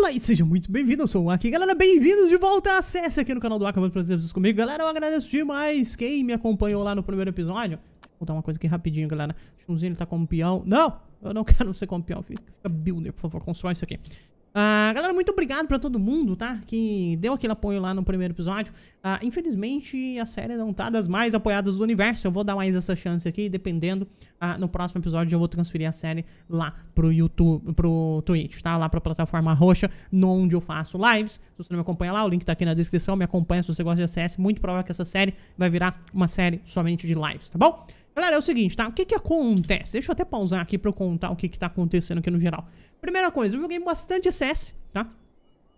Olá e seja muito bem-vindo, eu sou o Aki. Galera, bem-vindos de volta. Acesse aqui no canal do Aki, vou trazer vocês comigo. Galera, eu agradeço demais quem me acompanhou lá no primeiro episódio. Vou contar uma coisa aqui rapidinho, galera. Chunzinho, ele tá como peão. Não, eu não quero ser como peão. Fica builder, por favor, constrói isso aqui. Ah, galera, muito obrigado pra todo mundo, tá? Que deu aquele apoio lá no primeiro episódio. Ah, infelizmente, a série não tá das mais apoiadas do universo. Eu vou dar mais essa chance aqui, dependendo. Ah, no próximo episódio, eu vou transferir a série lá pro YouTube, pro Twitch, tá? Lá pra plataforma roxa, onde eu faço lives. Se você não me acompanha lá, o link tá aqui na descrição. Me acompanha se você gosta de CS. Muito provável que essa série vai virar uma série somente de lives, tá bom? Galera, é o seguinte, tá? O que que acontece? Deixa eu até pausar aqui pra eu contar o que que tá acontecendo aqui no geral. Primeira coisa, eu joguei bastante CS, tá?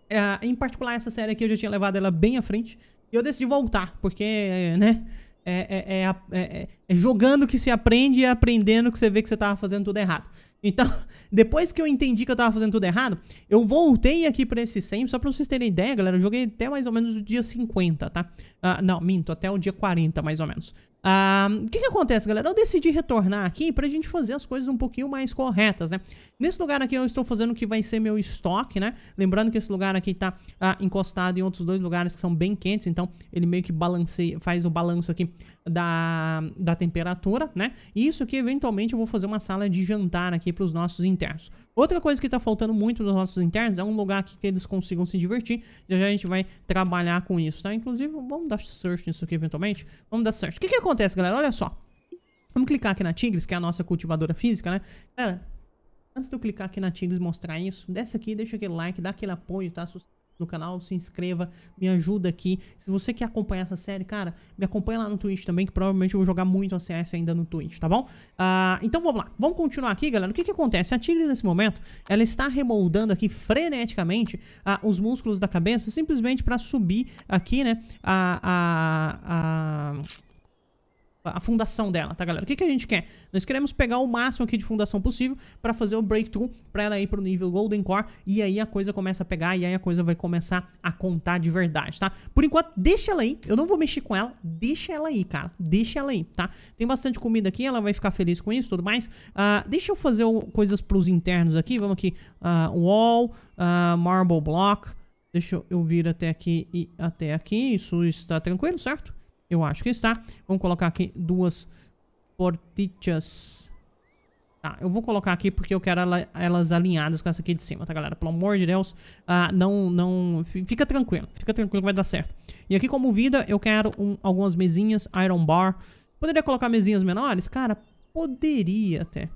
É, em particular, essa série aqui eu já tinha levado ela bem à frente. E eu decidi voltar, porque, né... É, é, é, jogando que se aprende e aprendendo que você vê que você tava fazendo tudo errado. Então, depois que eu entendi que eu tava fazendo tudo errado, eu voltei aqui pra esse 100, só pra vocês terem ideia, galera, eu joguei até mais ou menos o dia 50, tá? Ah, não, minto, até o dia 40, mais ou menos. Ah, o que, que acontece, galera? Eu decidi retornar aqui pra gente fazer as coisas um pouquinho mais corretas, né? Nesse lugar aqui eu estou fazendo o que vai ser meu estoque, né? Lembrando que esse lugar aqui tá ah, encostado em outros dois lugares que são bem quentes, então ele meio que balanceia, faz o balanço aqui da, da temperatura, né? E isso aqui, eventualmente, eu vou fazer uma sala de jantar aqui pros nossos internos. Outra coisa que está faltando muito nos nossos internos é um lugar aqui que eles consigam se divertir. Já já a gente vai trabalhar com isso, tá? Inclusive, vamos dar search nisso aqui eventualmente. Vamos dar search. O que que acontece, galera? Olha só. Vamos clicar aqui na Tigres, que é a nossa cultivadora física, né? Galera, antes de eu clicar aqui na Tigres mostrar isso, desce aqui, deixa aquele like, dá aquele apoio, tá? Sus no canal, se inscreva, me ajuda aqui. Se você quer acompanhar essa série, cara, me acompanha lá no Twitch também, que provavelmente eu vou jogar muito a CS ainda no Twitch, tá bom? Uh, então vamos lá, vamos continuar aqui, galera. O que que acontece? A tigre nesse momento, ela está remoldando aqui freneticamente uh, os músculos da cabeça, simplesmente para subir aqui, né, a... a, a a fundação dela, tá, galera? O que, que a gente quer? Nós queremos pegar o máximo aqui de fundação possível para fazer o breakthrough para ela ir pro nível Golden Core e aí a coisa começa a pegar e aí a coisa vai começar a contar de verdade, tá? Por enquanto, deixa ela aí. Eu não vou mexer com ela. Deixa ela aí, cara. Deixa ela aí, tá? Tem bastante comida aqui, ela vai ficar feliz com isso tudo mais. Uh, deixa eu fazer o, coisas pros internos aqui. Vamos aqui. Uh, wall, uh, marble block. Deixa eu vir até aqui e até aqui. Isso está tranquilo, certo? Eu acho que está. Vamos colocar aqui duas portichas. Tá, eu vou colocar aqui porque eu quero ela, elas alinhadas com essa aqui de cima, tá, galera? Pelo amor de Deus, ah, não, não... Fica tranquilo, fica tranquilo que vai dar certo. E aqui como vida, eu quero um, algumas mesinhas, iron bar. Poderia colocar mesinhas menores? Cara, poderia até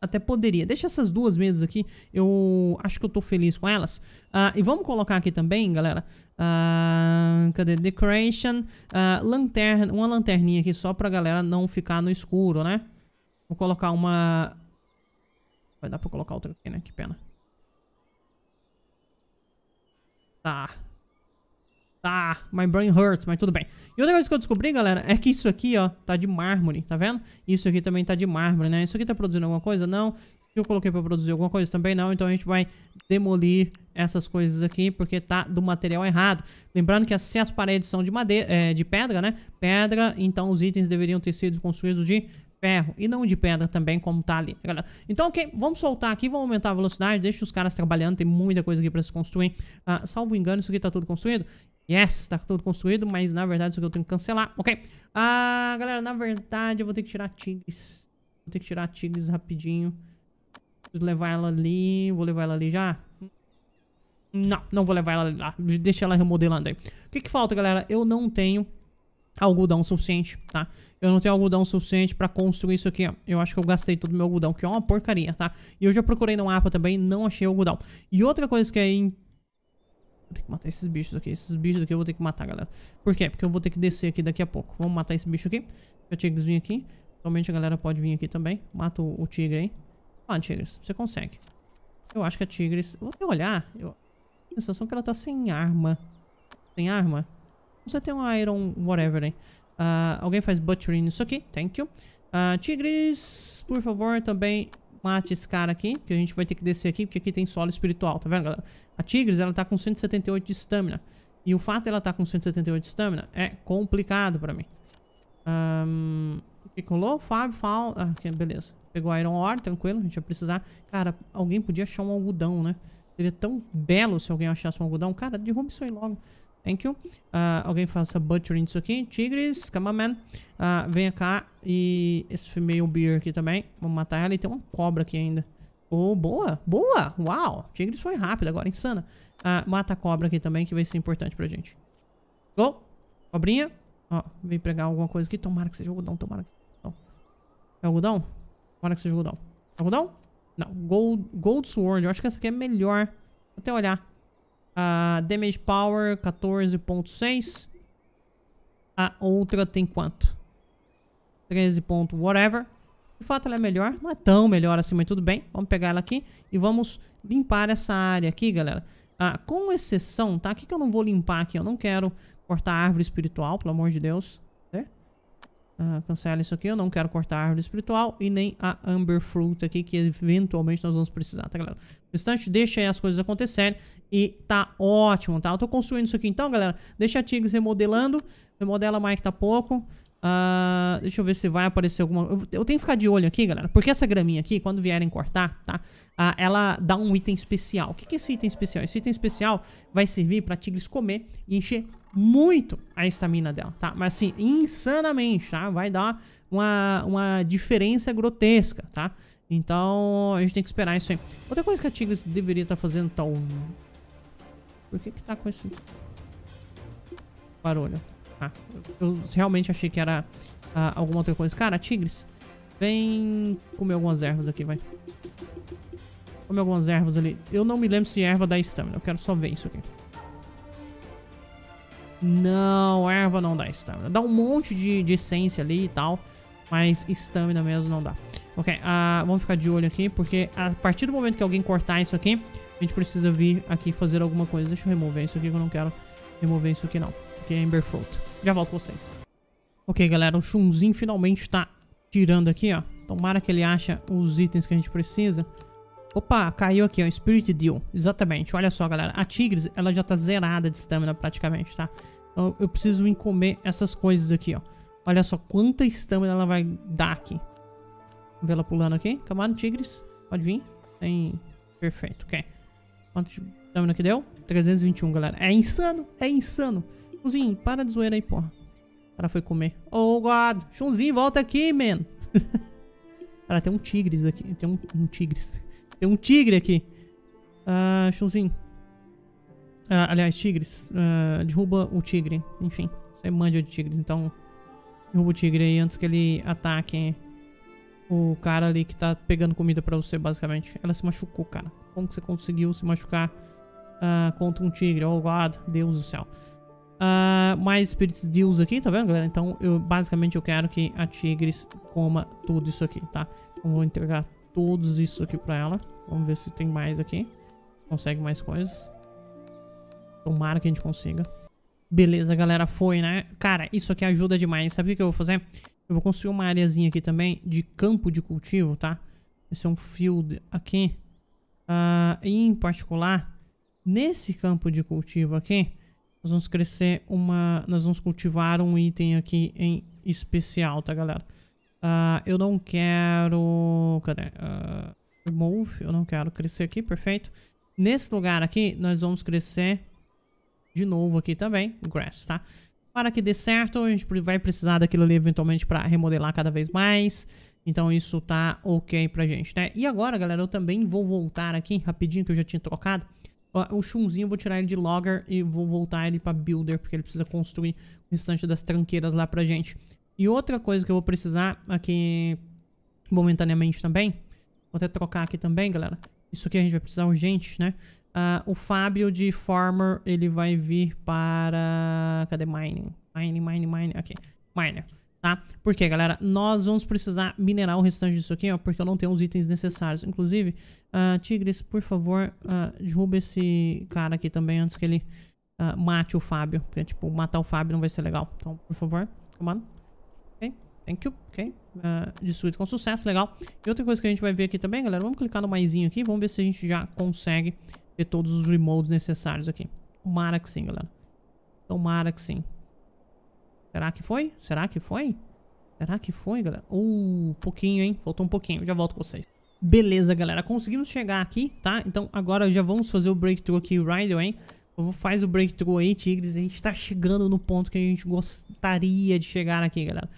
até poderia. Deixa essas duas mesas aqui, eu acho que eu tô feliz com elas. Uh, e vamos colocar aqui também, galera, uh, cadê? Decoration, uh, ah, lanterna, uma lanterninha aqui só pra galera não ficar no escuro, né? Vou colocar uma... Vai dar pra colocar outra aqui, né? Que pena. Tá. Tá, my brain hurts, mas tudo bem. E outra coisa que eu descobri, galera, é que isso aqui, ó, tá de mármore, tá vendo? Isso aqui também tá de mármore, né? Isso aqui tá produzindo alguma coisa? Não. Eu coloquei pra produzir alguma coisa também, não. Então a gente vai demolir essas coisas aqui, porque tá do material errado. Lembrando que se as paredes são de, madeira, é, de pedra, né? Pedra, então os itens deveriam ter sido construídos de ferro e não de pedra também, como tá ali, tá galera? Então, ok, vamos soltar aqui, vamos aumentar a velocidade, deixa os caras trabalhando, tem muita coisa aqui pra se construir. Ah, salvo engano, isso aqui tá tudo construído? Yes, tá tudo construído, mas na verdade isso aqui eu tenho que cancelar, ok? Ah, galera, na verdade eu vou ter que tirar tigres. Vou ter que tirar tigres rapidinho. Preciso levar ela ali, vou levar ela ali já. Não, não vou levar ela lá. Deixa ela remodelando aí. O que que falta, galera? Eu não tenho algodão suficiente, tá? Eu não tenho algodão suficiente pra construir isso aqui, ó. Eu acho que eu gastei todo o meu algodão, que é uma porcaria, tá? E eu já procurei no mapa também, não achei algodão. E outra coisa que é... In... Vou ter que matar esses bichos aqui. Esses bichos aqui eu vou ter que matar, galera. Por quê? Porque eu vou ter que descer aqui daqui a pouco. Vamos matar esse bicho aqui. Eu tinha que vir aqui. Realmente a galera pode vir aqui também. Mata o, o tigre aí. Ah, tigres. Você consegue. Eu acho que a tigres... Vou até olhar. Eu... A sensação é que ela tá sem arma. Sem arma? Você tem um iron whatever, né Uh, alguém faz butchering nisso aqui. Thank you. Uh, ah, tigres, por favor, também mate esse cara aqui. Que a gente vai ter que descer aqui, porque aqui tem solo espiritual. Tá vendo, galera? A tigres, ela tá com 178 de stamina. E o fato dela de tá com 178 de stamina é complicado pra mim. Um, que colou? Fábio, Fal... Ah, okay, beleza. Pegou Iron Ore, tranquilo. A gente vai precisar... Cara, alguém podia achar um algodão, né? Seria tão belo se alguém achasse um algodão. Cara, derruba isso aí logo. Thank you. Uh, alguém faça butchering disso aqui. Tigres, come on, man. Uh, venha cá e esse female beer aqui também. Vamos matar ela. E tem uma cobra aqui ainda. Oh, boa, boa. Uau, Tigres foi rápido agora, insana. Uh, mata a cobra aqui também, que vai ser importante pra gente. Go. Cobrinha. Ó, vem pegar alguma coisa aqui. Tomara que seja algodão, tomara que seja algodão. É algodão? Tomara que seja algodão. Algodão? Não, gold, gold sword. Eu acho que essa aqui é melhor. Vou até olhar. A ah, Damage Power, 14.6. A outra tem quanto? 13. Ponto whatever. De fato, ela é melhor. Não é tão melhor assim, mas tudo bem. Vamos pegar ela aqui e vamos limpar essa área aqui, galera. Ah, com exceção, tá? O que, que eu não vou limpar aqui? Eu não quero cortar árvore espiritual, pelo amor de Deus. Né? Ah, cancela isso aqui. Eu não quero cortar árvore espiritual e nem a Amber Fruit aqui, que eventualmente nós vamos precisar, tá, galera? O deixa aí as coisas acontecerem e tá ótimo, tá? Eu tô construindo isso aqui então, galera. Deixa a Tigres remodelando. Remodela mais que tá pouco. Uh, deixa eu ver se vai aparecer alguma... Eu, eu, tenho que ficar de olho aqui, galera. Porque essa graminha aqui, quando vierem cortar, tá? Uh, ela dá um item especial. O que, que é esse item especial? Esse item especial vai servir pra Tigres comer e encher muito a estamina dela, tá? Mas assim, insanamente, tá? Vai dar uma, uma diferença grotesca, tá? Então, a gente tem que esperar isso aí. Outra coisa que a Tigris deveria estar tá fazendo, tal... Tá, Por que que tá com esse... Barulho? Ah, eu realmente achei que era ah, alguma outra coisa. Cara, Tigris, vem comer algumas ervas aqui, vai. Comer algumas ervas ali. Eu não me lembro se erva dá stamina. Eu quero só ver isso aqui. Não, erva não dá stamina. Dá um monte de, de essência ali e tal. Mas stamina mesmo não dá. Ok, uh, vamos ficar de olho aqui, porque a partir do momento que alguém cortar isso aqui, a gente precisa vir aqui fazer alguma coisa. Deixa eu remover isso aqui, que eu não quero remover isso aqui não. Porque é Ember Fruit. Já volto com vocês. Ok, galera, o Chunzinho finalmente tá tirando aqui, ó. Tomara que ele acha os itens que a gente precisa. Opa, caiu aqui, ó. Spirit Deal. Exatamente. Olha só, galera. A Tigres, ela já tá zerada de stamina praticamente, tá? Então eu preciso comer essas coisas aqui, ó. Olha só quanta stamina ela vai dar aqui vê ela pulando aqui. Camaro, tigres. Pode vir. Tem... Perfeito, ok. Quanto de dano que deu? 321, galera. É insano, é insano. Chunzinho, para de zoeira aí, porra. O cara foi comer. Oh, God. Chunzinho, volta aqui, man. cara, tem um tigres aqui. Tem um, um tigres. Tem um tigre aqui. Ah, uh, Chunzinho. Uh, aliás, tigres. Uh, derruba o tigre. Enfim, você manja de tigres, então... Derruba o tigre aí antes que ele ataque o cara ali que tá pegando comida pra você, basicamente. Ela se machucou, cara. Como que você conseguiu se machucar uh, contra um tigre? Oh, God, Deus do céu. Uh, mais Spirits Deals aqui, tá vendo, galera? Então, eu, basicamente, eu quero que a Tigres coma tudo isso aqui, tá? Então, vou entregar todos isso aqui pra ela. Vamos ver se tem mais aqui. Consegue mais coisas. Tomara que a gente consiga. Beleza, galera, foi, né? Cara, isso aqui ajuda demais. Sabe o que eu vou fazer? Eu vou construir uma areazinha aqui também de campo de cultivo, tá? Esse é um field aqui. Uh, em particular, nesse campo de cultivo aqui, nós vamos crescer uma... Nós vamos cultivar um item aqui em especial, tá, galera? Uh, eu não quero... Cadê? Uh, ah, remove. Eu não quero crescer aqui, perfeito. Nesse lugar aqui, nós vamos crescer de novo aqui também, grass, tá? Para que dê certo, a gente vai precisar daquilo ali eventualmente para remodelar cada vez mais. Então isso tá ok pra gente, né? E agora, galera, eu também vou voltar aqui rapidinho, que eu já tinha trocado. O chumzinho eu vou tirar ele de logger e vou voltar ele pra builder, porque ele precisa construir o restante das tranqueiras lá pra gente. E outra coisa que eu vou precisar aqui momentaneamente também, vou até trocar aqui também, galera, isso aqui a gente vai precisar urgente, né? Uh, o Fábio de Farmer, ele vai vir para... Cadê mining? Mining, mining, mining. Aqui. Miner, tá? Porque, galera? Nós vamos precisar minerar o restante disso aqui, ó. Porque eu não tenho os itens necessários. Inclusive, uh, Tigres, por favor, uh, ah, derruba esse cara aqui também antes que ele uh, mate o Fábio. Porque, tipo, matar o Fábio não vai ser legal. Então, por favor, come on. Ok? Thank you. Ok? uh, ah, destruído com sucesso, legal. E outra coisa que a gente vai ver aqui também, galera, vamos clicar no maisinho aqui, vamos ver se a gente já consegue ter todos os remotes necessários aqui. Tomara que sim, galera. Tomara que sim. Será que foi? Será que foi? Será que foi, galera? Uh, pouquinho, hein? Faltou um pouquinho, já volto com vocês. Beleza, galera, conseguimos chegar aqui, tá? Então agora já vamos fazer o breakthrough aqui, Rider hein? Faz o breakthrough aí, Tigres. A gente tá chegando no ponto que a gente gostaria de chegar aqui, galera.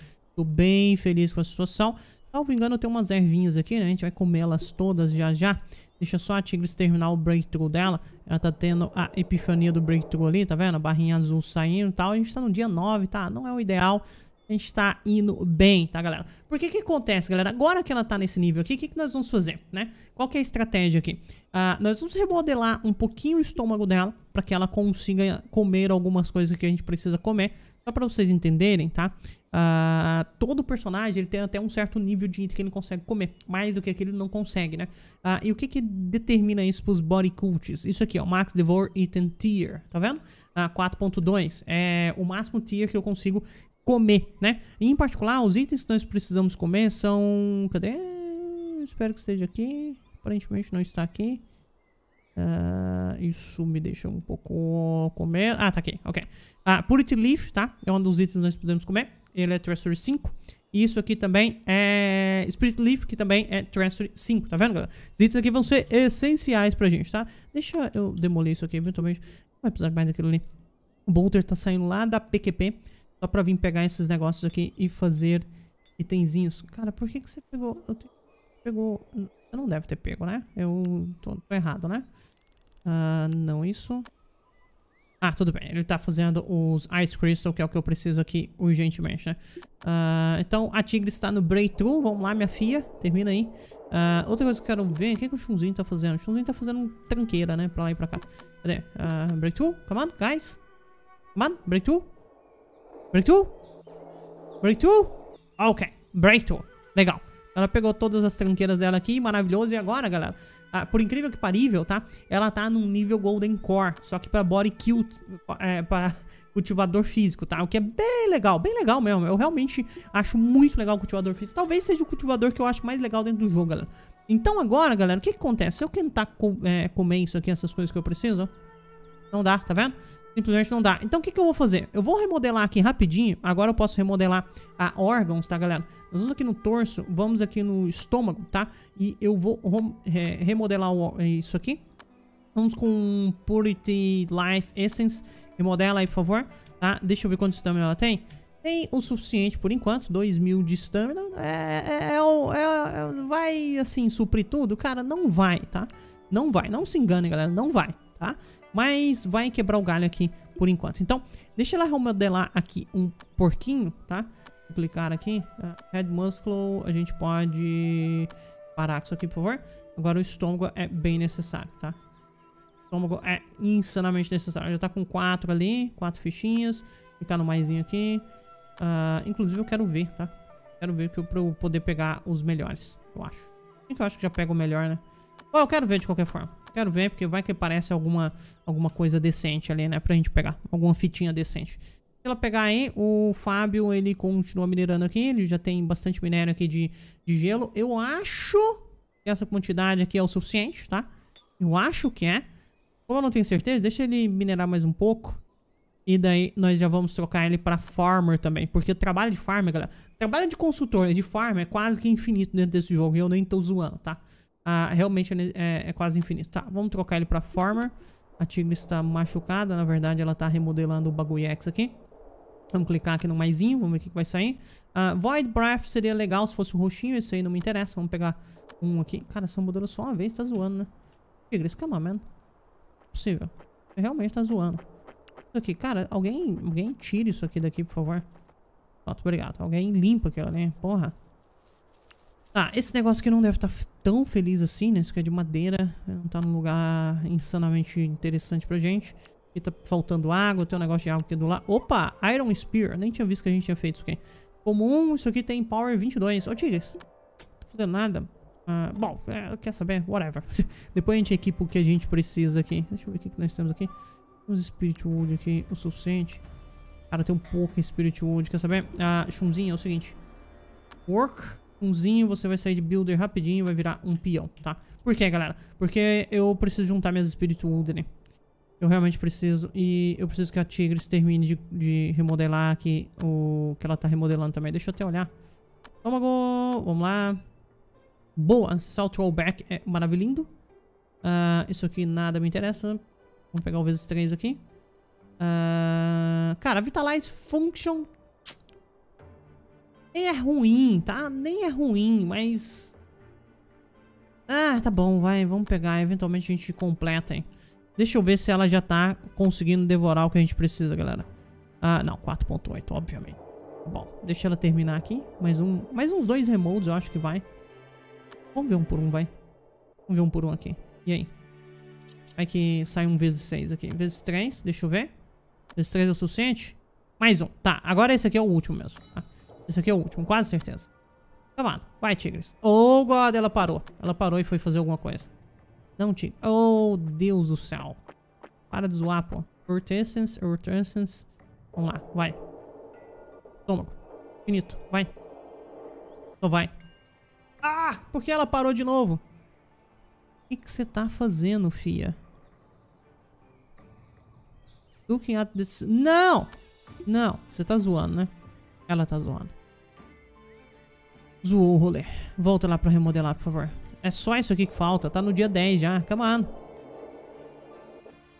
Tô bem feliz com a situação. Salvo engano, tem umas ervinhas aqui, né? A gente vai comer elas todas já já. Deixa só a Tigris terminar o breakthrough dela. Ela tá tendo a epifania do breakthrough ali, tá vendo? A barrinha azul saindo e tal. A gente tá no dia 9, tá? Não é o ideal. A gente tá indo bem, tá, galera? Porque que que acontece, galera? Agora que ela tá nesse nível aqui, o que que nós vamos fazer, né? Qual que é a estratégia aqui? Ah, nós vamos remodelar um pouquinho o estômago dela para que ela consiga comer algumas coisas que a gente precisa comer. Só para vocês entenderem, tá? Uh, todo personagem ele tem até um certo nível de item que ele consegue comer, mais do que aquele ele não consegue, né? Uh, e o que que determina isso pros body cults? Isso aqui, ó, Max Devour Item Tier, tá vendo? Uh, ah, 4.2 é o máximo tier que eu consigo comer, né? E, em particular, os itens que nós precisamos comer são... Cadê? Espero que esteja aqui. Aparentemente não está aqui. Uh, isso me deixa um pouco comer. Ah, tá aqui, ok. Uh, Purity Leaf, tá? É um dos itens que nós podemos comer ele é 5. E isso aqui também é Spirit Leaf, que também é Treasury 5, tá vendo, galera? Esses itens aqui vão ser essenciais pra gente, tá? Deixa eu demolir isso aqui, eventualmente. Vai precisar mais daquilo ali. O Bolter tá saindo lá da PQP, só pra vir pegar esses negócios aqui e fazer itenzinhos. Cara, por que que você pegou... Eu te... Pegou... Eu não deve ter pego, né? Eu tô, tô errado, né? Ah, não isso. Ah, tudo bem. Ele tá fazendo os Ice Crystal, que é o que eu preciso aqui urgentemente, né? Uh, então, a Tigre está no Breakthrough. Vamos lá, minha filha. Termina aí. Uh, outra coisa que eu quero ver... O que, é que o chunzinho tá fazendo? O chunzinho tá fazendo tranqueira, né? Pra lá e pra cá. Cadê? Uh, breakthrough? Come on, guys. Come on, Breakthrough. Breakthrough? Breakthrough? Ok, Breakthrough. Legal. Ela pegou todas as tranqueiras dela aqui, maravilhoso. E agora, galera, por incrível que parível, tá? Ela tá num nível Golden Core, só que pra body kill, é, pra cultivador físico, tá? O que é bem legal, bem legal mesmo. Eu realmente acho muito legal o cultivador físico. Talvez seja o cultivador que eu acho mais legal dentro do jogo, galera. Então agora, galera, o que, que acontece? Se eu tentar co é, comer isso aqui, essas coisas que eu preciso, ó, não dá, tá vendo? Simplesmente não dá. Então o que, que eu vou fazer? Eu vou remodelar aqui rapidinho. Agora eu posso remodelar a órgãos, tá, galera? Nós vamos aqui no torso, vamos aqui no estômago, tá? E eu vou remodelar isso aqui. Vamos com Purity Life Essence. Remodela aí, por favor. Tá? Deixa eu ver quanto estamina ela tem. Tem o suficiente por enquanto, 2 mil de estamina É, é é, é, é, vai, assim, suprir tudo? Cara, não vai, tá? Não vai. Não se engane, galera. Não vai, tá? Mas vai quebrar o galho aqui por enquanto. Então, deixa eu remodelar aqui um porquinho, tá? Vou clicar aqui. Né? Head Muscle, a gente pode parar isso aqui, por favor. Agora o estômago é bem necessário, tá? O estômago é insanamente necessário. Já tá com quatro ali, quatro fichinhas. Clicar no maisinho aqui. Uh, inclusive eu quero ver, tá? Quero ver que eu, pra eu poder pegar os melhores, eu acho. eu acho que já pega o melhor, né? Bom, eu quero ver de qualquer forma. Quero ver, porque vai que aparece alguma, alguma coisa decente ali, né? Pra gente pegar. Alguma fitinha decente. Se ela pegar aí, o Fábio, ele continua minerando aqui. Ele já tem bastante minério aqui de, de gelo. Eu acho que essa quantidade aqui é o suficiente, tá? Eu acho que é. Como eu não tenho certeza, deixa ele minerar mais um pouco. E daí nós já vamos trocar ele pra farmer também. Porque trabalho de farmer, galera. Trabalho de consultor, de farmer é quase que infinito dentro desse jogo. E eu nem tô zoando, tá? Ah, realmente ele é, é quase infinito. Tá, vamos trocar ele pra Farmer. A Tigre está machucada, na verdade ela está remodelando o bagulho x aqui. Vamos clicar aqui no maisinho, vamos ver o que, vai sair. Ah, Void Breath seria legal se fosse o roxinho, isso aí não me interessa. Vamos pegar um aqui. Cara, são modelos só uma vez, tá zoando, né? Tigres, come on, man. Possível. Realmente tá zoando. Isso aqui, cara, alguém, alguém tira isso aqui daqui, por favor. Pronto, obrigado. Alguém limpa aquilo ali, porra. Tá, ah, esse negócio aqui não deve estar tá tão feliz assim, né? Isso aqui é de madeira, né? não tá num lugar insanamente interessante pra gente. Aqui tá faltando água, tem um negócio de água aqui do lado. Opa, Iron Spear, nem tinha visto que a gente tinha feito isso aqui. Comum, isso aqui tem Power 22. Ô, Tigres, não fazendo nada. Ah, bom, é, quer saber? Whatever. Depois a gente equipa o que a gente precisa aqui. Deixa eu ver o que nós temos aqui. Temos Spirit Wood aqui, o suficiente. Cara, tem um pouco de Spirit Wood, quer saber? Ah, chumzinho, é o seguinte. Work Umzinho você vai sair de builder rapidinho e vai virar um peão, tá? Por quê, galera? Porque eu preciso juntar minhas espíritos Woodland. Eu realmente preciso. E eu preciso que a Tigris termine de, de, remodelar aqui o que ela tá remodelando também. Deixa eu até olhar. Estômago. Vamos lá. Boa. Ancestral rollback, é maravilhoso. Uh, isso aqui nada me interessa. Vamos pegar o vezes 3 aqui. Uh, cara, Vitalize Function nem é ruim, tá? Nem é ruim, mas... Ah, tá bom, vai, vamos pegar. Eventualmente a gente completa, hein? Deixa eu ver se ela já tá conseguindo devorar o que a gente precisa, galera. Ah, não, 4.8, obviamente. Bom, deixa ela terminar aqui. Mais um, mais uns dois remolds eu acho que vai. Vamos ver um por um, vai. Vamos ver um por um aqui. E aí? Vai que sai um vezes 6 aqui. Vezes 3, deixa eu ver. Vezes 3 é o suficiente? Mais um. Tá, agora esse aqui é o último mesmo. Tá? Esse aqui é o último, quase certeza. lá, então, Vai, Tigres. Oh, God, ela parou. Ela parou e foi fazer alguma coisa. Não, Tigre. Oh, Deus do céu. Para de zoar, pô. Urtessence, Urtessence. Vamos lá, vai. Estômago. Finito, vai. Só vai. Ah, por que ela parou de novo? O que você tá fazendo, fia? Looking at this... Não! Não, você tá zoando, né? Ela tá zoando. Zoou o rolê. Volta lá pra remodelar, por favor. É só isso aqui que falta. Tá no dia 10 já. Come on.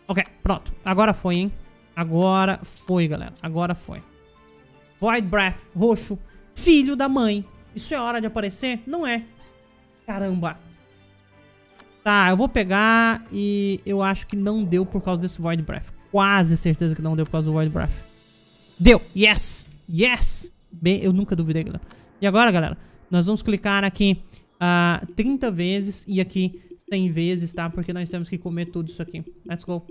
Ok, pronto. Agora foi, hein? Agora foi, galera. Agora foi. Void Breath, roxo. Filho da mãe. Isso é hora de aparecer? Não é. Caramba. Tá, eu vou pegar e eu acho que não deu por causa desse Void Breath. Quase certeza que não deu por causa do Void Breath. Deu! Yes! Yes! Bem, eu nunca duvidei, galera. E agora, galera? Nós vamos clicar aqui uh, ah, 30 vezes e aqui 100 vezes, tá? Porque nós temos que comer tudo isso aqui. Let's go.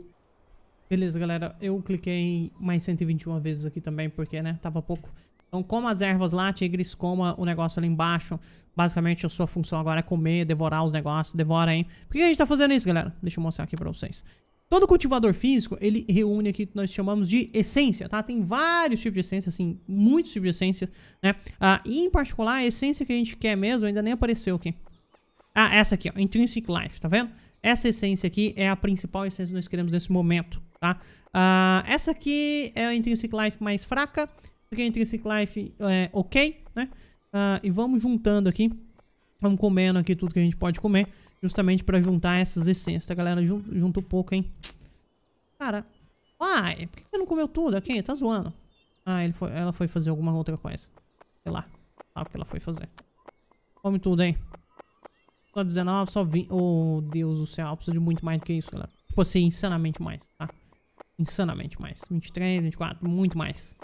Beleza, galera. Eu cliquei mais 121 vezes aqui também, porque, né, tava pouco. Então coma as ervas lá, tigres, coma o negócio ali embaixo. Basicamente a sua função agora é comer, devorar os negócios, devora, hein? Por que a gente tá fazendo isso, galera? Deixa eu mostrar aqui pra vocês. Todo cultivador físico, ele reúne aqui o que nós chamamos de essência, tá? Tem vários tipos de essência, assim, muitos tipos de essência, né? Ah, e em particular, a essência que a gente quer mesmo ainda nem apareceu aqui. Ah, essa aqui, ó, Intrinsic Life, tá vendo? Essa essência aqui é a principal essência que nós queremos nesse momento, tá? Ah, essa aqui é a Intrinsic Life mais fraca, porque a Intrinsic Life é ok, né? Ah, e vamos juntando aqui Vamos comendo aqui tudo que a gente pode comer, justamente pra juntar essas essências, tá, galera? Junta um pouco, hein? Cara, uai, Por que você não comeu tudo aqui? Tá zoando. Ah, foi, ela foi fazer alguma outra coisa. Sei lá. Sabe o que ela foi fazer. Come tudo, hein? Só 19, só 20. Oh, Deus do céu. Precisa de muito mais do que isso, galera. Tipo assim, insanamente mais, tá? Insanamente mais. 23, 24, muito mais.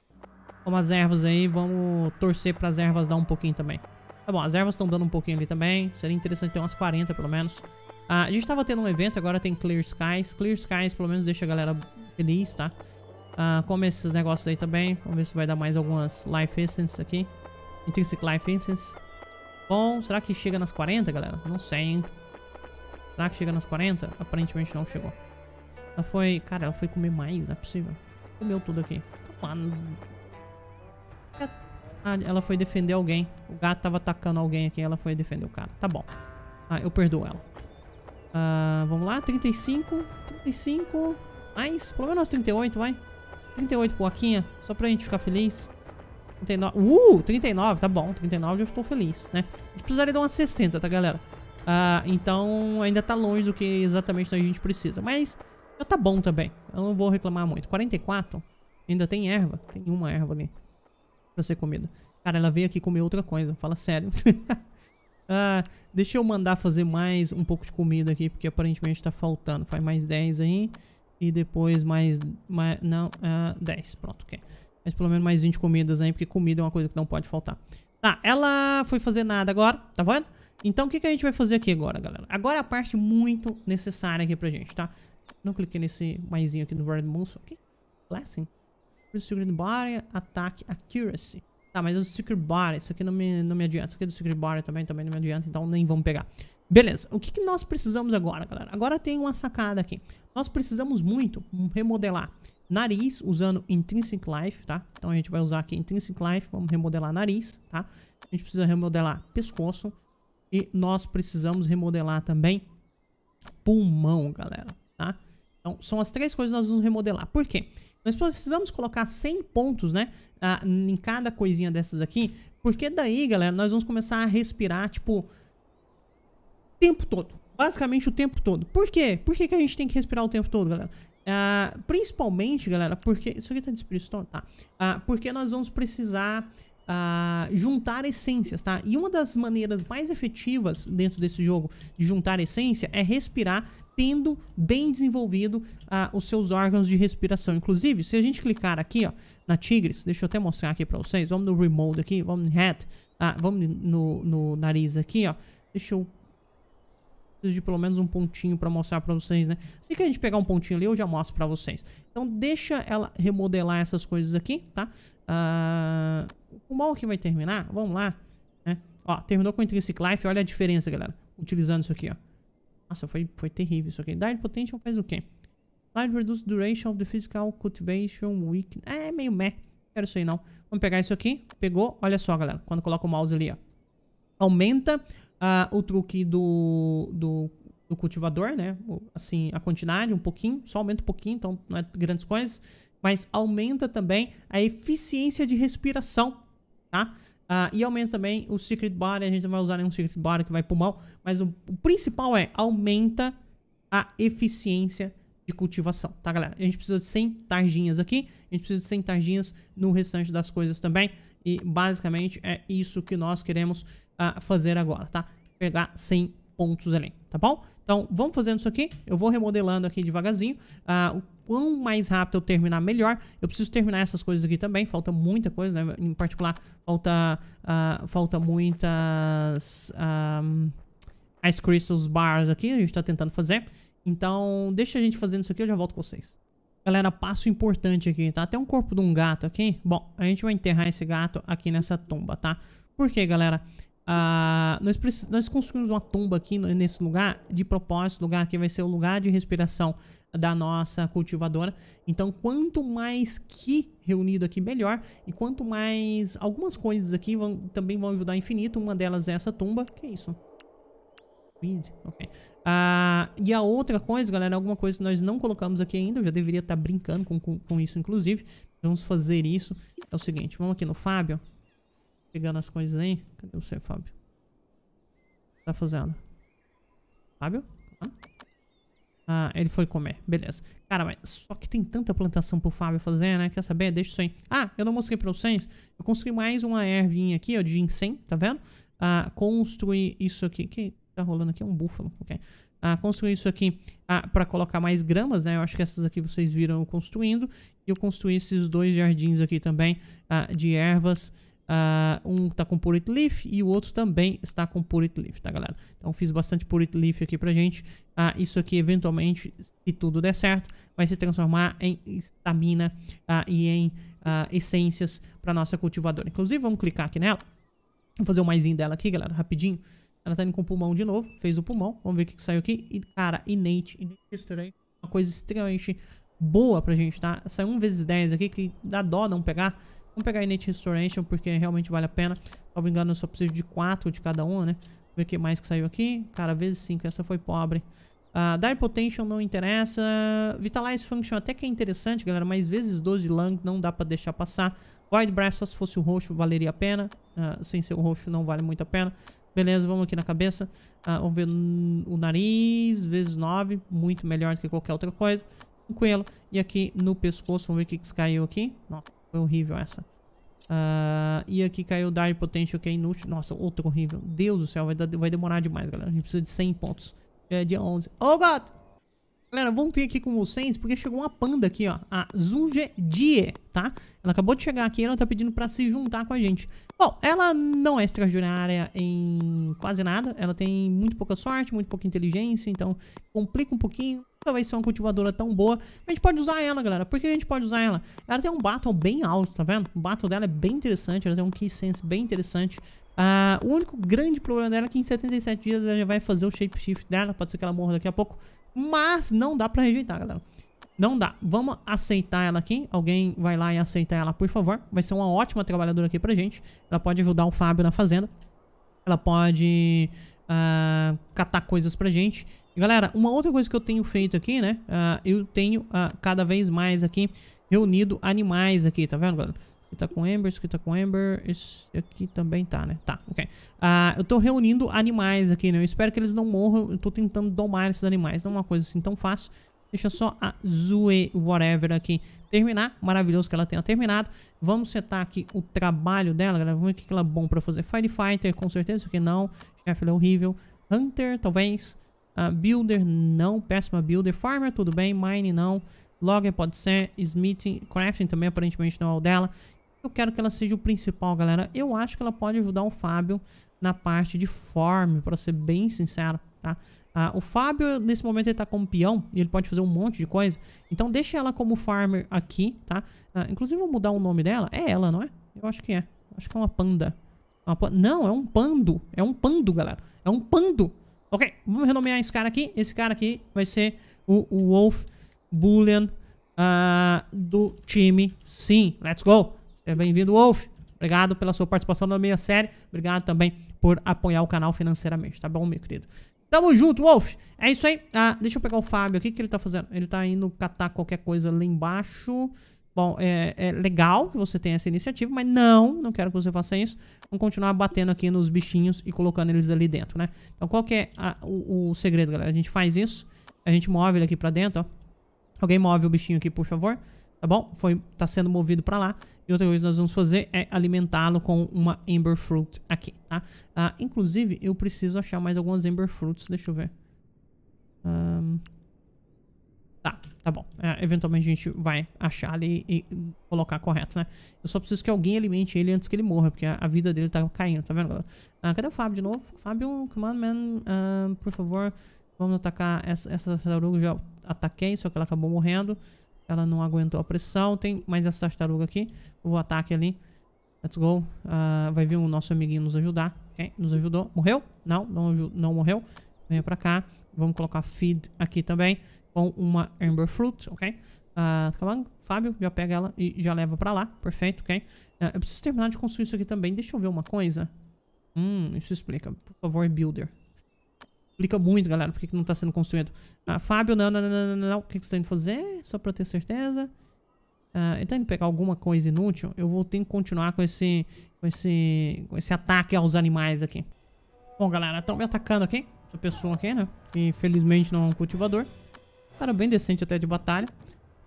Toma as ervas aí. Vamos torcer para as ervas dar um pouquinho também. Tá bom, as ervas estão dando um pouquinho ali também. Seria interessante ter umas 40, pelo menos. Ah, a gente tava tendo um evento, agora tem Clear Skies. Clear Skies, pelo menos, deixa a galera feliz, tá? Ah, come esses negócios aí também. Vamos ver se vai dar mais algumas Life Essence aqui. Intrinsic Life Essence. Bom, será que chega nas 40, galera? Não sei, hein? Será que chega nas 40? Aparentemente não chegou. Ela foi... Cara, ela foi comer mais, não é possível. Comeu tudo aqui. Come on. Ah, ela foi defender alguém. O gato tava atacando alguém aqui, ela foi defender o cara. Tá bom. Ah, eu perdoo ela. Ah, vamos lá, 35. 35. Mais, pelo menos 38, vai. 38 plaquinha, só pra gente ficar feliz. 39. Uh, 39, tá bom. 39 já estou feliz, né? A gente precisaria de umas 60, tá, galera? Ah, então ainda tá longe do que exatamente a gente precisa. Mas já tá bom também. Eu não vou reclamar muito. 44? Ainda tem erva? Tem uma erva ali pra ser comida. Cara, ela veio aqui comer outra coisa, fala sério. ah, deixa eu mandar fazer mais um pouco de comida aqui, porque aparentemente tá faltando. Faz mais 10 aí. E depois mais... mais não, ah, 10. Pronto, ok. Mas pelo menos mais 20 comidas aí, porque comida é uma coisa que não pode faltar. Tá, ela foi fazer nada agora, tá vendo? Então o que, que a gente vai fazer aqui agora, galera? Agora é a parte muito necessária aqui pra gente, tá? Não cliquei nesse maisinho aqui do Red Moonstone. Ok, Blessing. Secret, Secret Body, Attack, Accuracy. Tá, mas é do Secret Body, isso aqui não me, não me adianta. Isso aqui é do Secret Body também, também não me adianta, então nem vamos pegar. Beleza, o que, que nós precisamos agora, galera? Agora tem uma sacada aqui. Nós precisamos muito remodelar nariz usando Intrinsic Life, tá? Então a gente vai usar aqui Intrinsic Life, vamos remodelar nariz, tá? A gente precisa remodelar pescoço e nós precisamos remodelar também pulmão, galera, tá? Então são as três coisas que nós vamos remodelar. Por quê? Nós precisamos colocar 100 pontos, né? Ah, em cada coisinha dessas aqui. Porque daí, galera, nós vamos começar a respirar, tipo... O tempo todo. Basicamente o tempo todo. Por quê? Por que, que a gente tem que respirar o tempo todo, galera? Ah, principalmente, galera, porque... Isso aqui tá de Tá. Ah, porque nós vamos precisar uh, juntar essências, tá? E uma das maneiras mais efetivas dentro desse jogo de juntar essência é respirar tendo bem desenvolvido uh, os seus órgãos de respiração. Inclusive, se a gente clicar aqui, ó, na Tigres, deixa eu até mostrar aqui pra vocês, vamos no Remote aqui, vamos no Head, uh, ah, vamos no, no nariz aqui, ó, deixa eu de pelo menos um pontinho para mostrar para vocês, né? Assim que a gente pegar um pontinho ali, eu já mostro para vocês. Então deixa ela remodelar essas coisas aqui, tá? Uh, o mal que vai terminar? Vamos lá. Né? Ó, terminou com o Intrinsic Life. Olha a diferença, galera. Utilizando isso aqui, ó. Nossa, foi, foi terrível isso aqui. Died Potential faz o quê? Light Reduce Duration of the Physical Cultivation Week. É meio meh. Quero isso aí, não. Vamos pegar isso aqui. Pegou. Olha só, galera. Quando coloca o mouse ali, ó. Aumenta uh, o truque do, do, do cultivador, né? Assim, a quantidade um pouquinho. Só aumenta um pouquinho, então não é grandes coisas mas aumenta também a eficiência de respiração, tá? Ah, e aumenta também o secret body, a gente não vai usar nenhum secret body que vai pulmão, mas o, o principal é aumenta a eficiência de cultivação, tá galera? A gente precisa de 100 tarjinhas aqui, a gente precisa de 100 tarjinhas no restante das coisas também, e basicamente é isso que nós queremos ah, fazer agora, tá? Pegar 100 pontos ali, tá bom? Então, vamos fazendo isso aqui. Eu vou remodelando aqui devagarzinho. Ah, o quão mais rápido eu terminar, melhor. Eu preciso terminar essas coisas aqui também. Falta muita coisa, né? Em particular, falta, ah, falta muitas ah, Ice Crystals Bars aqui. A gente tá tentando fazer. Então, deixa a gente fazendo isso aqui. Eu já volto com vocês. Galera, passo importante aqui, tá? Tem um corpo de um gato aqui. Bom, a gente vai enterrar esse gato aqui nessa tumba, tá? Por quê, galera? Ah, nós, nós construímos uma tumba aqui nesse lugar de propósito. O lugar aqui vai ser o lugar de respiração da nossa cultivadora. Então, quanto mais que reunido aqui, melhor. E quanto mais... Algumas coisas aqui vão, também vão ajudar infinito. Uma delas é essa tumba. Que é isso? Ok. Ah, e a outra coisa, galera, alguma coisa que nós não colocamos aqui ainda. Eu já deveria estar tá brincando com, com, com isso, inclusive. Vamos fazer isso. É o seguinte, vamos aqui no Fábio pegando as coisas aí. Cadê você, Fábio? O que tá fazendo? Fábio? Ah, ele foi comer. Beleza. Cara, mas só que tem tanta plantação pro Fábio fazer, né? Quer saber? Deixa isso aí. Ah, eu não mostrei pra vocês. Eu construí mais uma ervinha aqui, ó, de ginseng, tá vendo? Ah, construí isso aqui. que tá rolando aqui? É um búfalo, ok. Ah, construí isso aqui ah, pra colocar mais gramas, né? Eu acho que essas aqui vocês viram construindo. E eu construí esses dois jardins aqui também ah, de ervas. Uh, um está com Purit Leaf e o outro também está com Purit Leaf, tá galera? Então fiz bastante Purit Leaf aqui pra gente. Uh, isso aqui eventualmente, se tudo der certo, vai se transformar em estamina uh, e em essências para nossa cultivadora. Inclusive, vamos clicar aqui nela. Vou fazer o um dela aqui, galera, rapidinho. Ela tá indo com o pulmão de novo, fez o pulmão. Vamos ver o que, que saiu aqui. E, cara, innate, innate history, uma coisa extremamente boa pra gente, tá? Saiu 1 vezes 10 aqui, que dá dó não pegar. Vamos pegar a Innate Restoration, porque realmente vale a pena. Salvo engano, eu só preciso de 4 de cada uma, né? Ver o que mais que saiu aqui. Cara, vezes 5, essa foi pobre. Uh, Dire Potential não interessa. Vitalize Function até que é interessante, galera, mas vezes 12 de Lang não dá pra deixar passar. Void Breath, só se fosse o roxo, valeria a pena. Uh, sem ser o roxo, não vale muito a pena. Beleza, vamos aqui na cabeça. Uh, vamos ver o nariz, vezes 9, muito melhor do que qualquer outra coisa. Tranquilo. E aqui no pescoço, vamos ver o que, que caiu aqui. Nossa, foi horrível essa. Uh, e aqui caiu Dark Potential, que é inútil. Nossa, outro horrível. Deus do céu, vai, dar, vai demorar demais, galera. A gente precisa de 100 pontos. É dia 11. Oh, God! Galera, vamos ter aqui com vocês, porque chegou uma panda aqui, ó. A Zunge Die, tá? Ela acabou de chegar aqui e ela tá pedindo pra se juntar com a gente. Bom, ela não é extraordinária em quase nada. Ela tem muito pouca sorte, muito pouca inteligência, então complica um pouquinho nunca vai ser uma cultivadora tão boa. A gente pode usar ela, galera. Por que a gente pode usar ela? Ela tem um battle bem alto, tá vendo? O battle dela é bem interessante, ela tem um key sense bem interessante. Uh, o único grande problema dela é que em 77 dias ela já vai fazer o shapeshift dela, pode ser que ela morra daqui a pouco. Mas não dá pra rejeitar, galera. Não dá. Vamos aceitar ela aqui. Alguém vai lá e aceita ela, por favor. Vai ser uma ótima trabalhadora aqui pra gente. Ela pode ajudar o Fábio na fazenda. Ela pode uh, catar coisas pra gente. galera, uma outra coisa que eu tenho feito aqui, né? Uh, eu tenho uh, cada vez mais aqui reunido animais aqui, tá vendo, galera? Esse aqui tá com Ember, esse aqui tá com Ember, esse aqui também tá, né? Tá, ok. Uh, eu tô reunindo animais aqui, né? Eu espero que eles não morram, eu tô tentando domar esses animais. Não é uma coisa assim tão fácil. Deixa só a Zue Whatever aqui terminar. Maravilhoso que ela tenha terminado. Vamos setar aqui o trabalho dela, galera. Vamos ver o que ela é bom pra fazer. Firefighter, com certeza, que não. Scheffler é horrível. Hunter, talvez. Uh, builder, não. Péssima Builder. Farmer, tudo bem. Mine, não. Logger pode ser. Smithing. Crafting também, aparentemente, não é o dela. Eu quero que ela seja o principal, galera. Eu acho que ela pode ajudar o Fábio na parte de farm, para ser bem sincero, tá? Ah, o Fábio, nesse momento, ele tá como peão e ele pode fazer um monte de coisa. Então, deixa ela como farmer aqui, tá? Ah, inclusive, vou mudar o nome dela. É ela, não é? Eu acho que é. Acho que é uma panda. Não, é um pando. É um pando, galera. É um pando. Ok, vamos renomear esse cara aqui. Esse cara aqui vai ser o, Wolf Boolean uh, ah, do time. Sim, let's go. Seja bem-vindo, Wolf. Obrigado pela sua participação na minha série. Obrigado também por apoiar o canal financeiramente, tá bom, meu querido? Tamo junto, Wolf. É isso aí. Ah, deixa eu pegar o Fábio aqui. O que ele tá fazendo? Ele tá indo catar qualquer coisa ali embaixo. Bom, é, é legal que você tenha essa iniciativa, mas não, não quero que você faça isso. Vamos continuar batendo aqui nos bichinhos e colocando eles ali dentro, né? Então qual que é a, o, o segredo, galera? A gente faz isso, a gente move ele aqui pra dentro, ó. Alguém move o bichinho aqui, por favor tá bom? Foi, tá sendo movido para lá. E outra coisa que nós vamos fazer é alimentá-lo com uma Ember Fruit aqui, tá? Ah, inclusive, eu preciso achar mais algumas Ember Fruits, deixa eu ver. Um, Tá, tá bom. É, eventualmente a gente vai achar ali e colocar correto, né? Eu só preciso que alguém alimente ele antes que ele morra, porque a, a vida dele tá caindo, tá vendo, galera? Ah, cadê o Fábio de novo? Fábio, on, man, ah, por favor, vamos atacar essa, essa tartaruga. Já ataquei, só que ela acabou morrendo. Ela não aguentou a pressão. Tem mais essa tartaruga aqui. vou ataque ali. Let's go. Uh, vai vir o nosso amiguinho nos ajudar. Ok? Nos ajudou. Morreu? Não, não, não morreu. Venha pra cá. Vamos colocar feed aqui também com uma Amber Fruit, ok? Uh, Fábio, já pega ela e já leva pra lá. Perfeito, ok? Uh, eu preciso terminar de construir isso aqui também. Deixa eu ver uma coisa. Hum, isso explica. Por favor, Builder. Explica muito, galera, por que não tá sendo construído. Uh, Fábio, não, não, não, não, não. O que, que você tá indo fazer? Só pra ter certeza. Uh, ele tá indo pegar alguma coisa inútil. Eu vou ter que continuar com esse, com esse, com esse ataque aos animais aqui. Bom, galera, estão me atacando aqui. Essa pessoa aqui, né? Que infelizmente não é um cultivador. Cara bem decente até de batalha.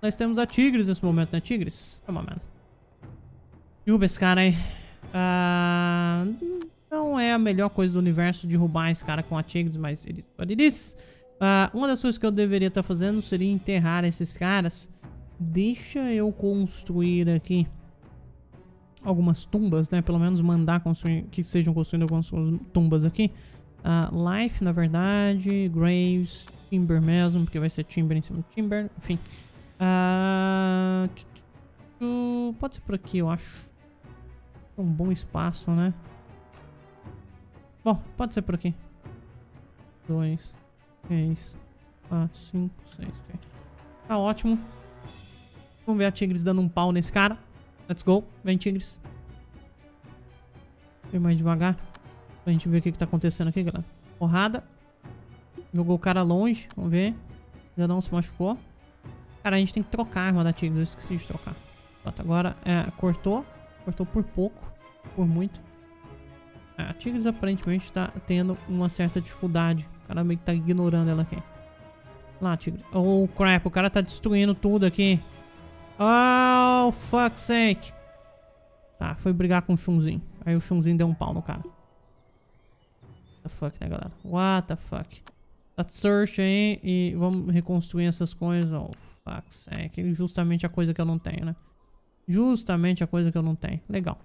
Nós temos a Tigres nesse momento, né? Tigres? Toma, mano. Derruba esse cara aí. Ah, não é a melhor coisa do universo derrubar esse cara com a Tigres, mas ele... pode diz... uma das coisas que eu deveria estar tá fazendo seria enterrar esses caras. Deixa eu construir aqui algumas tumbas, né? Pelo menos mandar construir, que sejam construídas algumas tumbas aqui. Uh, life, na verdade, Graves, Timber mesmo, porque vai ser Timber em cima do Timber, enfim. Ah, pode ser por aqui, eu acho. É um bom espaço, né? Bom, pode ser por aqui. Dois, três, quatro, cinco, seis. ok. Tá ótimo. Vamos ver a Tigres dando um pau nesse cara. Let's go. Vem, Tigres. Vem mais devagar. Pra gente ver o que, que tá acontecendo aqui, galera. Porrada. Jogou o cara longe. Vamos ver. Ainda não se machucou. Cara, a gente tem que trocar a arma da Tigres. Eu esqueci de trocar. Pronto, agora é, cortou. Cortou por pouco. Por muito. É, a Tigres aparentemente está tendo uma certa dificuldade. O cara meio que tá ignorando ela aqui. Lá, Tigres. Oh, crap. O cara tá destruindo tudo aqui. Oh, fuck sake. Tá, foi brigar com o Chunzinho. Aí o Chunzinho deu um pau no cara. What the fuck, né, galera? What the fuck? That search aí e vamos reconstruir essas coisas. Oh, fax. É que justamente a coisa que eu não tenho, né? Justamente a coisa que eu não tenho. Legal.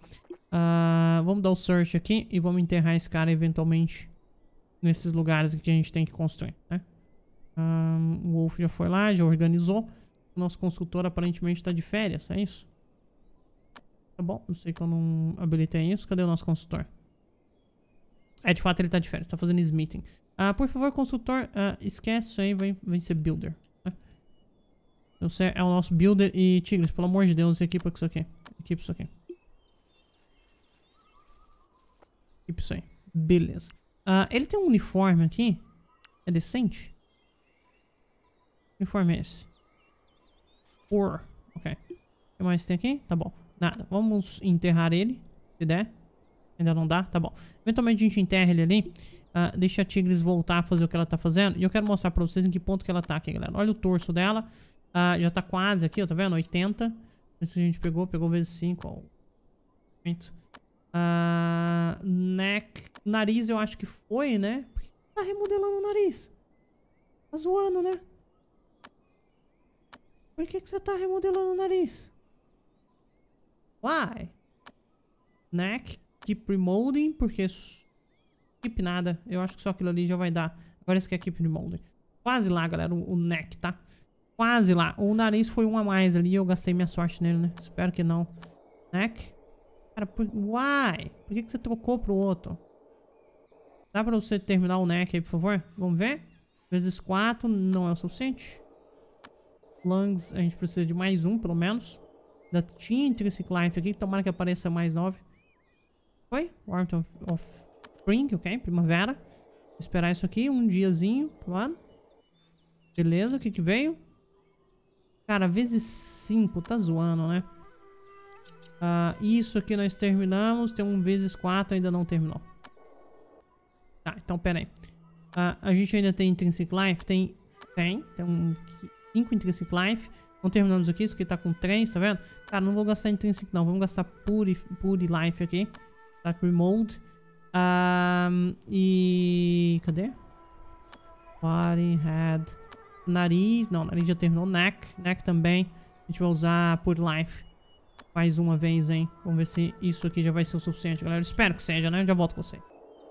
Uh, vamos dar o search aqui e vamos enterrar esse cara eventualmente nesses lugares que a gente tem que construir, né? Um, o Wolf já foi lá, já organizou. nosso construtor aparentemente está de férias, é isso? Tá bom, não sei que eu não habilitei isso. Cadê o nosso consultor? É, de fato ele tá de férias, tá fazendo smithing. Ah, por favor, consultor, ah, esquece isso aí, vem, vai ser builder. Você é o nosso builder e Tigres, pelo amor de Deus, equipa com isso aqui. Equipa isso aqui. Equipa isso aí. Beleza. Ah, ele tem um uniforme aqui. É decente? uniforme é esse? Or. Ok. O que mais tem aqui? Tá bom. Nada. Vamos enterrar ele, se der. Ainda não dá? Tá bom. Eventualmente a gente enterra ele ali. Uh, deixa a Tigres voltar a fazer o que ela tá fazendo. E eu quero mostrar pra vocês em que ponto que ela tá aqui, galera. Olha o torso dela. Uh, já tá quase aqui, ó, tá vendo? 80. Esse a gente pegou, pegou vezes 5, ó. Muito. Uh, ah, neck. Nariz eu acho que foi, né? Por que tá remodelando o nariz? Tá zoando, né? Por que, que você tá remodelando o nariz? Why? Neck. Keep remolding, porque equipe nada. Eu acho que só aquilo ali já vai dar. Agora esse aqui é a equipe de molde. Quase lá, galera, o, o neck, tá? Quase lá. O nariz foi um a mais ali. Eu gastei minha sorte nele, né? Espero que não. Neck. Cara, por... Why? Por que, que você trocou pro outro? Dá pra você terminar o neck aí, por favor? Vamos ver? Vezes 4 não é o suficiente. Lungs, a gente precisa de mais um, pelo menos. Da tinha Intrinsic Life aqui. Tomara que apareça mais 9. Foi? Warmth of, of Spring, ok? Primavera. Vou esperar isso aqui, um diazinho, claro. Tá Beleza, o que que veio? Cara, vezes 5, tá zoando, né? Uh, isso aqui nós terminamos, tem um vezes 4, ainda não terminou. Tá, então pera aí. Uh, a gente ainda tem Intrinsic Life? Tem, tem, tem um 5 Intrinsic Life. Não terminamos aqui, isso aqui tá com 3, tá vendo? Cara, não vou gastar Intrinsic não, vamos gastar Pure, pure Life aqui. Tá, Remote. Um, e... Cadê? Body, head... Nariz... Não, nariz já terminou. Neck. Neck também. A gente vai usar por life. Mais uma vez, hein? Vamos ver se isso aqui já vai ser o suficiente, galera. Espero que seja, né? Já volto com você.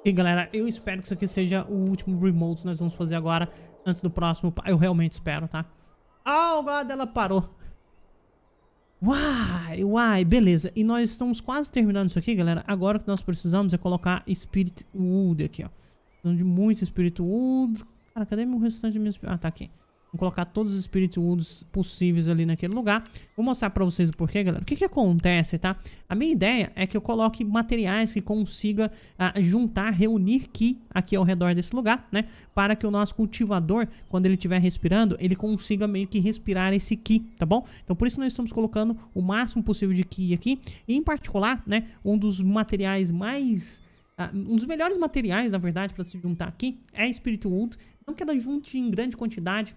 E, galera, eu espero que isso aqui seja o último remote que nós vamos fazer agora. Antes do próximo... Eu realmente espero, tá? Ah, oh, God, ela parou. Uai, uai, beleza. E nós estamos quase terminando isso aqui, galera. Agora o que nós precisamos é colocar Spirit Wood aqui, ó. Precisamos de muito Spirit Wood. Cara, cadê meu restante de minha... Ah, tá aqui. Vou colocar todos os Spirit Woods possíveis ali naquele lugar. Vou mostrar pra vocês o porquê, galera. O que que acontece, tá? A minha ideia é que eu coloque materiais que consiga ah, juntar, reunir Ki aqui ao redor desse lugar, né? Para que o nosso cultivador, quando ele estiver respirando, ele consiga meio que respirar esse Ki, tá bom? Então por isso nós estamos colocando o máximo possível de Ki aqui. E em particular, né, um dos materiais mais... Ah, um dos melhores materiais, na verdade, para se juntar aqui é Spirit Wood. Não que ela junte em grande quantidade,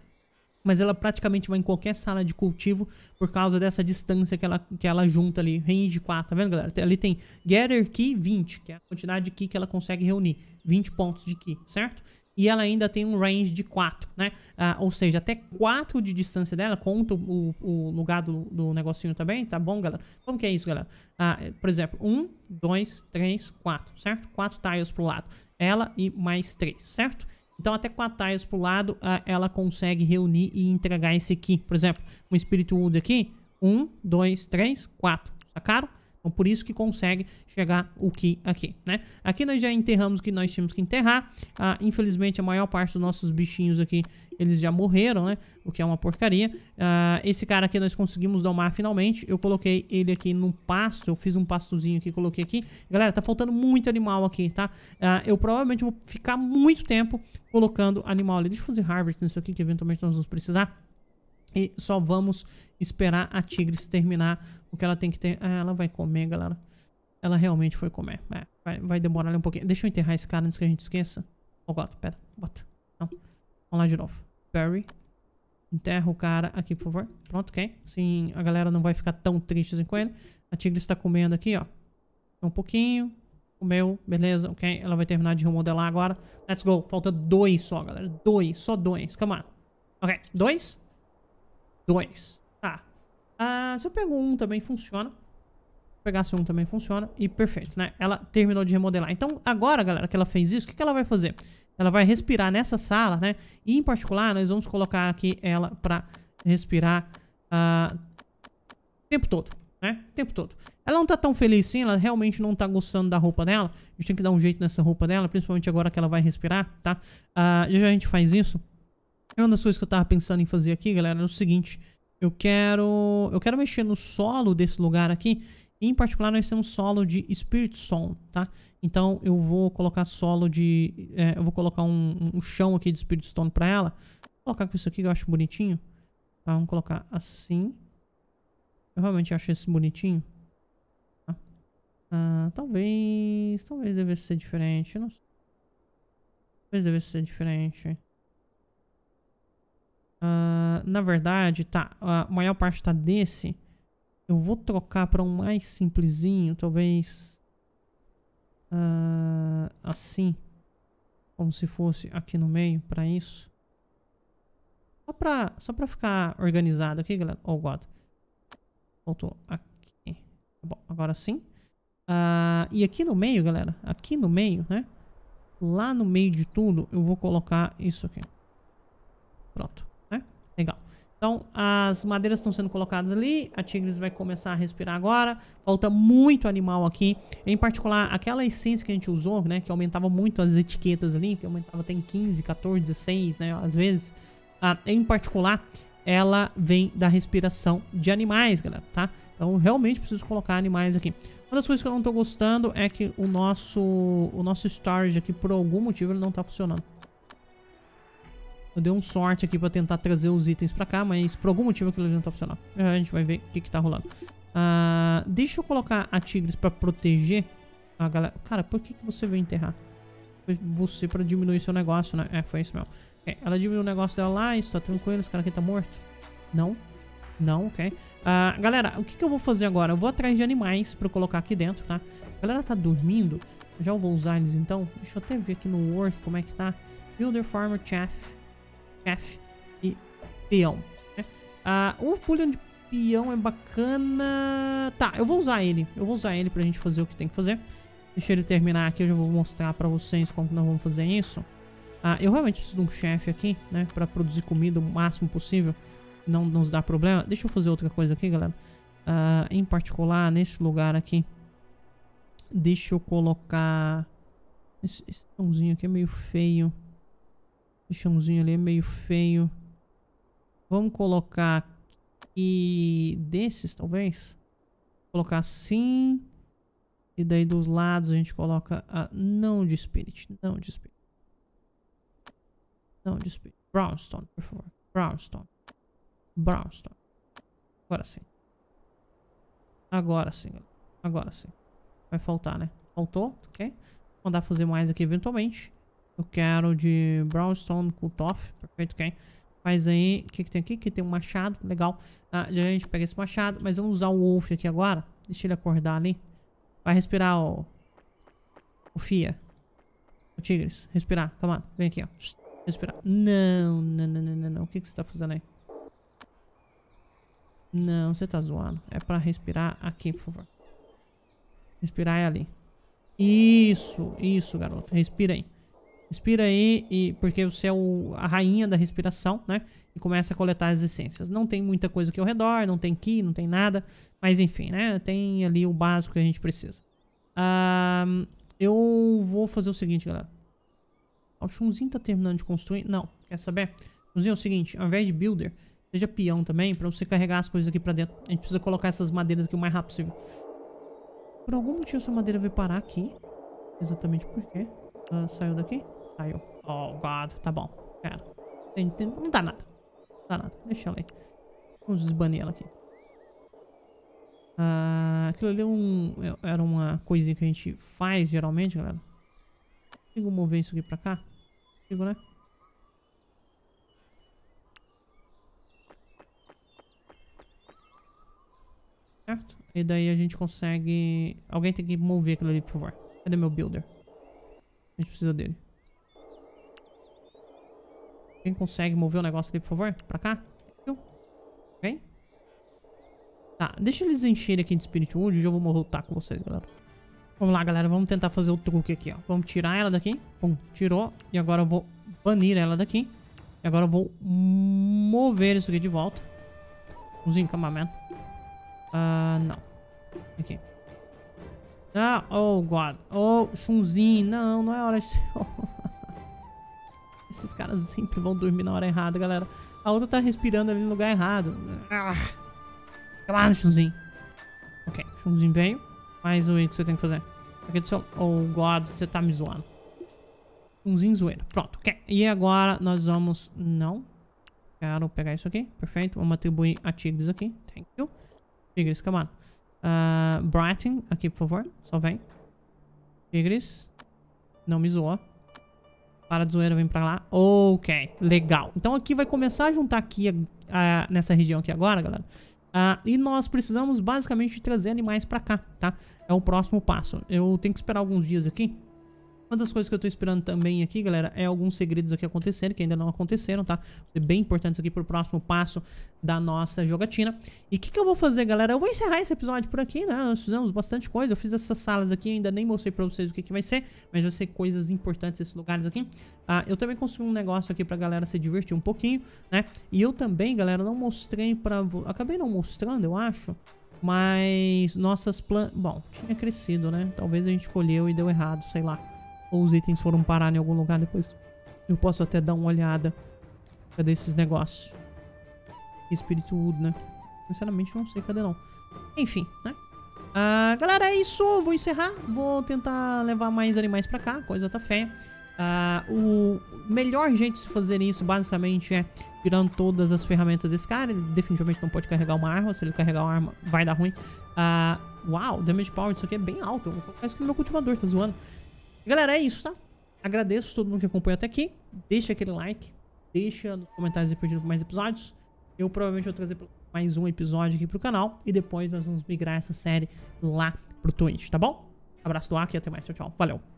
mas ela praticamente vai em qualquer sala de cultivo por causa dessa distância que ela, que ela junta ali, range 4, tá vendo, galera? Ali tem getter key 20, que é a quantidade de key que ela consegue reunir, 20 pontos de key, certo? E ela ainda tem um range de 4, né? Ah, ou seja, até 4 de distância dela, conta o, o lugar do, do negocinho também, tá bom, galera? Como que é isso, galera? Ah, por exemplo, 1, 2, 3, 4, certo? 4 tiles pro lado. Ela e mais 3, certo? Então, até com a tiles pro lado, ela consegue reunir e entregar esse aqui. Por exemplo, um Spirit Wood aqui. Um, dois, três, quatro. Sacaram? Então, por isso que consegue chegar o Ki aqui, né? Aqui nós já enterramos o que nós tínhamos que enterrar. Ah, infelizmente, a maior parte dos nossos bichinhos aqui, eles já morreram, né? O que é uma porcaria. Ah, esse cara aqui nós conseguimos domar finalmente. Eu coloquei ele aqui no pasto. Eu fiz um pastozinho aqui, coloquei aqui. Galera, tá faltando muito animal aqui, tá? Ah, eu provavelmente vou ficar muito tempo colocando animal ali. Deixa eu fazer harvest nisso aqui, que eventualmente nós vamos precisar. E só vamos esperar a Tigris terminar o que ela tem que ter. Ah, ela vai comer, galera. Ela realmente foi comer. É, vai, vai, demorar um pouquinho. Deixa eu enterrar esse cara antes que a gente esqueça. Ô, oh, pera. Bota. Não. Vamos lá de novo. Barry. Enterra o cara aqui, por favor. Pronto, ok. Sim, a galera não vai ficar tão triste assim com ele. A Tigris está comendo aqui, ó. Um pouquinho. Comeu. Beleza, ok. Ela vai terminar de remodelar agora. Let's go. Falta dois só, galera. Dois. Só dois. Come on. Ok. Dois dois. Tá. Ah, se eu pego um também funciona. Se eu pegasse um também funciona. E perfeito, né? Ela terminou de remodelar. Então, agora, galera, que ela fez isso, o que, que ela vai fazer? Ela vai respirar nessa sala, né? E, em particular, nós vamos colocar aqui ela pra respirar ah, o tempo todo, né? O tempo todo. Ela não tá tão feliz sim, ela realmente não tá gostando da roupa dela. A gente tem que dar um jeito nessa roupa dela, principalmente agora que ela vai respirar, tá? Ah, já a gente faz isso. É uma das coisas que eu tava pensando em fazer aqui, galera, é o seguinte. Eu quero, eu quero mexer no solo desse lugar aqui. Em particular, nós temos solo de Spirit Song, tá? Então, eu vou colocar solo de... É, eu vou colocar um, um, chão aqui de Spirit Stone pra ela. Vou colocar com isso aqui, que eu acho bonitinho. Tá, vamos colocar assim. Eu realmente acho esse bonitinho. Tá? Ah, talvez... Talvez devesse ser diferente, não sei. Talvez devesse ser diferente. Ah, na verdade, tá, a maior parte tá desse. Eu vou trocar para um mais simplesinho, talvez uh, assim, como se fosse aqui no meio para isso. Só para só para ficar organizado aqui, galera. Oh God, voltou aqui. Tá bom, agora sim. Uh, e aqui no meio, galera, aqui no meio, né? Lá no meio de tudo, eu vou colocar isso aqui. Pronto. Legal. Então, as madeiras estão sendo colocadas ali. A Tigres vai começar a respirar agora. Falta muito animal aqui. Em particular, aquela essência que a gente usou, né? Que aumentava muito as etiquetas ali. Que aumentava até em 15, 14, 16, né? Às vezes. Ah, em particular, ela vem da respiração de animais, galera, tá? Então, realmente preciso colocar animais aqui. Uma das coisas que eu não tô gostando é que o nosso, o nosso storage aqui, por algum motivo, ele não tá funcionando. Eu dei um sorte aqui pra tentar trazer os itens pra cá, mas por algum motivo aquilo ali não tá funcionando. a gente vai ver o que que tá rolando. Uh, deixa eu colocar a Tigres pra proteger a galera. Cara, por que que você veio enterrar? Foi você pra diminuir seu negócio, né? É, foi isso mesmo. É, ela diminuiu o negócio dela lá, isso tá tranquilo, esse cara aqui tá morto. Não. Não, ok. Uh, galera, o que, que eu vou fazer agora? Eu vou atrás de animais pra colocar aqui dentro, tá? A galera tá dormindo. Já eu vou usar eles então. Deixa eu até ver aqui no work como é que tá. Builder Farmer Chef chefe e peão. Né? Ah, o Boolean de peão é bacana. Tá, eu vou usar ele. Eu vou usar ele pra gente fazer o que tem que fazer. Deixa ele terminar aqui, eu já vou mostrar pra vocês como nós vamos fazer isso. Ah, eu realmente preciso de um chefe aqui, né? Pra produzir comida o máximo possível. Não nos dá problema. Deixa eu fazer outra coisa aqui, galera. Ah, em particular, nesse lugar aqui. Deixa eu colocar... Esse, esse pãozinho aqui é meio feio. O chãozinho ali é meio feio. Vamos colocar aqui desses, talvez. Vou colocar assim. E daí dos lados a gente coloca a não de spirit. Não de spirit. Não de spirit. Brownstone, por favor. Brownstone. Brownstone. Agora sim. Agora sim. Agora sim. Vai faltar, né? Faltou, ok? Mandar fazer mais aqui eventualmente. Eu quero de Brownstone Cut-Off. Perfeito, quem? Mas aí, o que, que tem aqui? Que tem um machado, legal. Ah, já a gente pega esse machado, mas vamos usar o Wolf aqui agora. Deixa ele acordar ali. Vai respirar, o... O Fia. O Tigres. Respirar, calma. Vem aqui, ó. Respirar. Não, não, não, não, não. O que, que você tá fazendo aí? Não, você tá zoando. É pra respirar aqui, por favor. Respirar é ali. Isso, isso, garoto. Respira aí. Respira aí, e, porque você é o, a rainha da respiração, né? E começa a coletar as essências. Não tem muita coisa aqui ao redor, não tem ki, não tem nada. Mas enfim, né? Tem ali o básico que a gente precisa. eu vou fazer o seguinte, galera. O Shunzinho tá terminando de construir? Não, quer saber? Shunzinho é o seguinte, ao invés de builder, seja peão também, pra você carregar as coisas aqui pra dentro. A gente precisa colocar essas madeiras aqui o mais rápido possível. Por algum motivo essa madeira veio parar aqui. Exatamente por quê? Ela ah, saiu daqui. Saiu. Oh, God. Tá bom. Pera. Não dá nada. Não dá nada. Deixa ela aí. Vamos desbanir ela aqui. Ah, aquilo ali é um, é, era uma coisinha que a gente faz geralmente, galera. Consigo mover isso aqui pra cá? Consigo, né? Certo? E daí a gente consegue... Alguém tem que mover aquilo ali, por favor. Cadê meu builder? A gente precisa dele. Quem consegue mover o negócio ali, por favor? Pra cá? Ok? Tá, deixa eles encherem aqui de Spirit Wood e eu vou voltar com vocês, galera. Vamos lá, galera. Vamos tentar fazer o truque aqui, ó. Vamos tirar ela daqui. Pum, tirou. E agora eu vou banir ela daqui. E agora eu vou mover isso aqui de volta. Uns camamento. Ah, uh, não. Aqui. Ah, oh, God. Oh, chunzinho. Não, não é hora de... Esses caras sempre vão dormir na hora errada, galera. A outra tá respirando ali no lugar errado. Ah. Calma, Chunzinho. Ok, Chunzinho veio. um o que você tem que fazer? Aqui do seu... Oh, God, você tá me zoando. Chunzinho zoeira. Pronto, ok. E agora nós vamos... Não. Quero pegar isso aqui. Perfeito. Vamos atribuir a Tigres aqui. Thank you. Tigres, come on. Uh, Brighton, aqui, por favor. Só vem. Tigres. Não me zoa. Para de zoeira, vem pra lá. Ok, legal. Então aqui vai começar a juntar aqui, a, a, nessa região aqui agora, galera. Uh, e nós precisamos basicamente trazer animais pra cá, tá? É o próximo passo. Eu tenho que esperar alguns dias aqui uma das coisas que eu tô esperando também aqui, galera, é alguns segredos aqui acontecendo que ainda não aconteceram, tá? É bem importantes aqui pro próximo passo da nossa jogatina. E o que, que eu vou fazer, galera? Eu vou encerrar esse episódio por aqui, né? Nós fizemos bastante coisa, eu fiz essas salas aqui, ainda nem mostrei pra vocês o que, que vai ser, mas vai ser coisas importantes esses lugares aqui. Ah, eu também construí um negócio aqui pra galera se divertir um pouquinho, né? E eu também, galera, não mostrei pra... vocês, Acabei não mostrando, eu acho... Mas nossas plantas... Bom, tinha crescido, né? Talvez a gente colheu e deu errado, sei lá ou os itens foram parar em algum lugar depois. Eu posso até dar uma olhada. Cadê esses negócios? Espírito Wood, né? Sinceramente, não sei cadê não. Enfim, né? Ah, galera, é isso. Vou encerrar. Vou tentar levar mais animais pra cá. A coisa tá feia. Ah, o melhor jeito de se fazer isso, basicamente, é tirando todas as ferramentas desse cara. Ele definitivamente não pode carregar uma arma. Se ele carregar uma arma, vai dar ruim. Ah, uau, damage power, isso aqui é bem alto. Eu isso que o meu cultivador, tá zoando. Galera, é isso, tá? Agradeço todo mundo que acompanhou até aqui. Deixa aquele like. Deixa nos comentários e pedindo mais episódios. Eu provavelmente vou trazer mais um episódio aqui pro canal. E depois nós vamos migrar essa série lá pro Twitch, tá bom? Abraço do Aki e até mais. Tchau, tchau. Valeu.